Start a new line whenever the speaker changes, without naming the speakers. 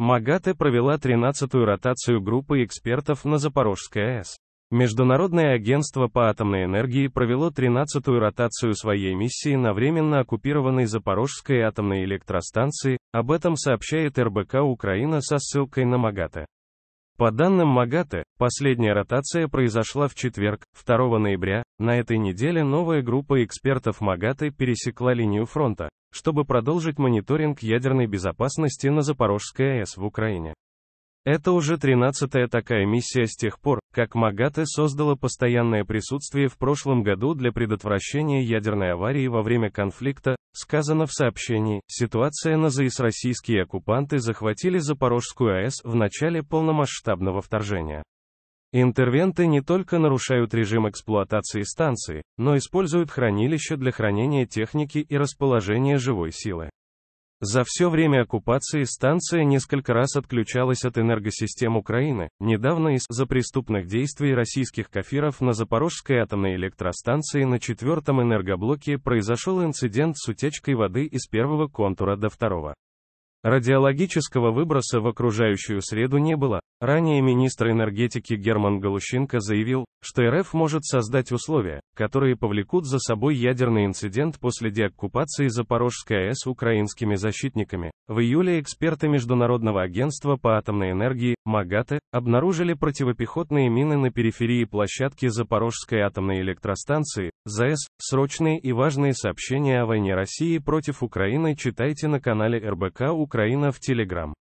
МАГАТЭ провела 13-ю ротацию группы экспертов на Запорожской АЭС. Международное агентство по атомной энергии провело 13-ю ротацию своей миссии на временно оккупированной Запорожской атомной электростанции, об этом сообщает РБК Украина со ссылкой на МАГАТЭ. По данным МАГАТЭ, последняя ротация произошла в четверг, 2 ноября, на этой неделе новая группа экспертов МАГАТЭ пересекла линию фронта, чтобы продолжить мониторинг ядерной безопасности на Запорожской АЭС в Украине. Это уже 13-я такая миссия с тех пор, как МАГАТЭ создала постоянное присутствие в прошлом году для предотвращения ядерной аварии во время конфликта, сказано в сообщении, ситуация на ЗАИС российские оккупанты захватили Запорожскую АЭС в начале полномасштабного вторжения. Интервенты не только нарушают режим эксплуатации станции, но используют хранилище для хранения техники и расположения живой силы. За все время оккупации станция несколько раз отключалась от энергосистем Украины, недавно из-за преступных действий российских кафиров на Запорожской атомной электростанции на четвертом энергоблоке произошел инцидент с утечкой воды из первого контура до второго. Радиологического выброса в окружающую среду не было, Ранее министр энергетики Герман Галущенко заявил, что РФ может создать условия, которые повлекут за собой ядерный инцидент после деоккупации Запорожской АЭС украинскими защитниками. В июле эксперты Международного агентства по атомной энергии, МАГАТЭ, обнаружили противопехотные мины на периферии площадки Запорожской атомной электростанции, ЗАЭС. Срочные и важные сообщения о войне России против Украины читайте на канале РБК Украина в Телеграм.